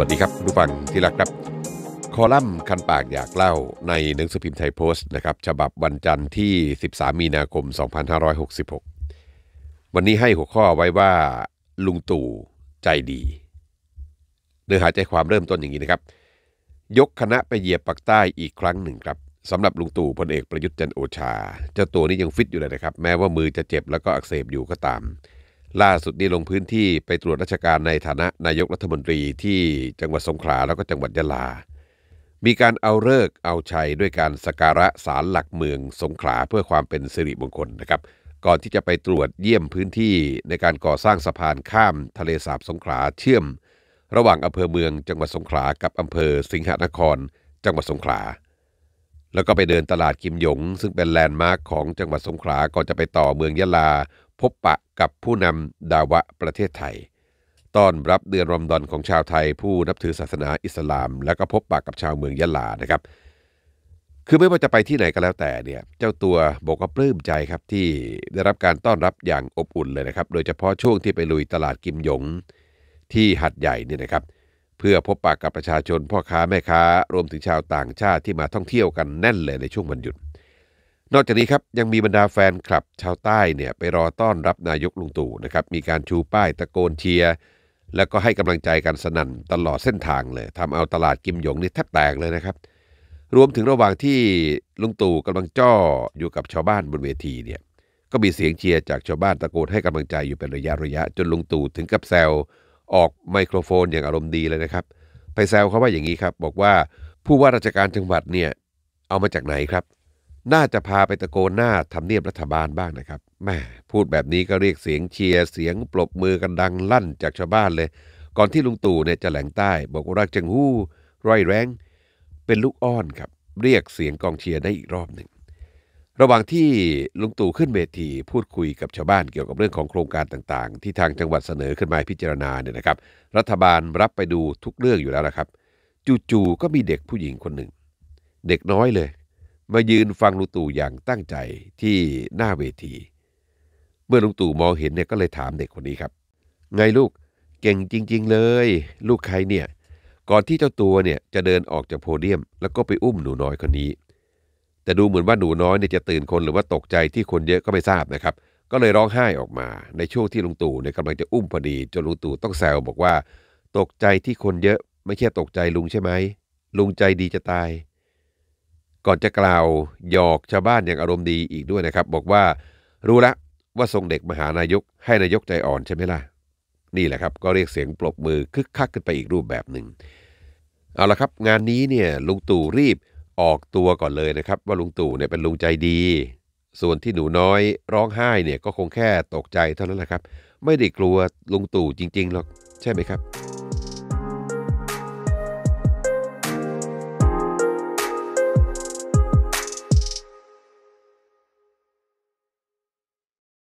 วัสดีครับผู้ฟังที่รักครับ คอลัมน์คันปากอยากเล่าในหนังสือพิมพ์ไทยโพสต์นะครับฉบับวันจันทร์ที่ 13 มีนาคม 2566 วันนี้ให้หัวข้อไว้ว่าลุงตู่ใจดีเนื้อหาใจความเริ่มต้นอย่างนี้นะครับยกคณะไปเหยียบปักใต้อีกครั้งหนึ่งครับสำหรับลุงตู่พลเอกประยุทธ์จันโอชา เจ้าตัวนี้ยังฟิตอยู่เลยนะครับแม้ว่ามือจะเจ็บแล้วก็อักเสบอยู่ก็ตามล่าสุดนี่ลงพื้นที่ไปตรวจราชการในฐานะนายกรัฐมนตรีที่จังหวัดสงขลาแล้วก็จังหวัดยะลา มีการเอาเลิกเอาชัยด้วยการสการะศาลหลักเมืองสงขลาเพื่อความเป็นสิริมงคลนะครับ ก่อนที่จะไปตรวจเยี่ยมพื้นที่ในการก่อสร้างสะพานข้ามทะเลสาบสงขลาเชื่อม ระหว่างอำเภอเมืองจังหวัดสงขลา กับอำเภอสิงหนคร จังหวัดสงขลา แล้วก็ไปเดินตลาดกิมหยง ซึ่งเป็นแลนด์มาร์คของจังหวัดสงขลาก่อนจะไปต่อเมืองยะลาพบปะกับผู้นำดาวะประเทศไทย ต้อนรับเดือนรอมฎอนของชาวไทย ผู้นับถือศาสนาอิสลาม และก็พบปะกับชาวเมืองยะลา นะครับ คือไม่ว่าจะไปที่ไหนก็แล้วแต่ เนี่ย เจ้าตัวบอกว่าปลื้มใจครับที่ได้รับการต้อนรับอย่างอบอุ่นเลยนะครับ โดยเฉพาะช่วงที่ไปลุยตลาดกิมหยงที่หัดใหญ่เนี่ยนะครับ เพื่อพบปะกับประชาชนพ่อค้าแม่ค้ารวมถึงชาวต่างชาติที่มาท่องเที่ยวกันแน่นเลยในช่วงวันหยุดนอกจากนี้ครับยังมีบรรดาแฟนคลับชาวใต้เนี่ยไปรอต้อนรับนายกลุงตู่นะครับมีการชูป้ายตะโกนเชียร์แล้วก็ให้กำลังใจกันสนั่นตลอดเส้นทางเลยทำเอาตลาดกิมหยงนี่แทบแตกเลยนะครับ รวมถึงระหว่างที่ลุงตู่กำลังจ้ออยู่กับชาวบ้านบนเวทีเนี่ยก็มีเสียงเชียร์จากชาวบ้านตะโกนให้กำลังใจอยู่เป็นระยะระยะ จนลุงตู่ถึงกับแซวออกไมโครโฟนอย่างอารมณ์ดีเลยนะครับไปแซวเขาว่าอย่างนี้ครับ บอกว่าผู้ว่าราชการจังหวัดเนี่ยเอามาจากไหนครับน่าจะพาไปตะโกนหน้าทำเนียบรัฐบาลบ้างนะครับแม่พูดแบบนี้ก็เรียกเสียงเชียร์ เสียงปรบมือกันดังลั่นจากชาวบ้านเลย ก่อนที่ลุงตู่เนี่ยจะแหลงใต้ บอกว่ารักจังหู้ร้อยแรง เป็นลูกอ้อนครับเรียกเสียงกองเชียร์ได้อีกรอบหนึ่ง ระหว่างที่ลุงตู่ขึ้นเวทีพูดคุยกับชาวบ้านเกี่ยวกับเรื่องของโครงการต่างๆ ที่ทางจังหวัดเสนอขึ้นมาพิจารณาเนี่ยนะครับ รัฐบาลรับไปดูทุกเรื่องอยู่แล้วนะครับ จู่ๆก็มีเด็กผู้หญิงคนหนึ่งเด็กน้อยเลยมายืนฟังลุงตู่อย่างตั้งใจที่หน้าเวที เมื่อลุงตู่มองเห็นเนี่ยก็เลยถามเด็กคนนี้ครับ ไงลูกเก่งจริงๆเลย ลูกใครเนี่ยก่อนที่เจ้าตัวเนี่ยจะเดินออกจากโพเดียม แล้วก็ไปอุ้มหนูน้อยคนนี้ แต่ดูเหมือนว่าหนูน้อยเนี่ยจะตื่นคนหรือว่าตกใจที่คนเยอะก็ไม่ทราบนะครับ ก็เลยร้องไห้ออกมา ในช่วงที่ลุงตู่เนี่ยกำลังจะอุ้มพอดีจนลุงตู่ต้องแซวบอกว่า ตกใจที่คนเยอะไม่ใช่ตกใจลุงใช่ไหมลุงใจดีจะตายก่อนจะกล่าวหยอกชาวบ้านอย่างอารมณ์ดีอีกด้วยนะครับ บอกว่า รู้ละว่าทรงเด็กมหานายกให้นายกใจอ่อนใช่ไหมล่ะนี่แหละครับ ก็เรียกเสียงปรบมือคึกคักขึ้นไปอีกรูปแบบหนึ่งเอาละครับงานนี้เนี่ยลุงตู่รีบออกตัวก่อนเลยนะครับ ว่าลุงตู่เนี่ยเป็นลุงใจดี ส่วนที่หนูน้อย ร้องไห้เนี่ยก็คงแค่ตกใจเท่านั้นแหละครับ ไม่ได้กลัวลุงตู่จริงๆหรอกใช่ไหมครับ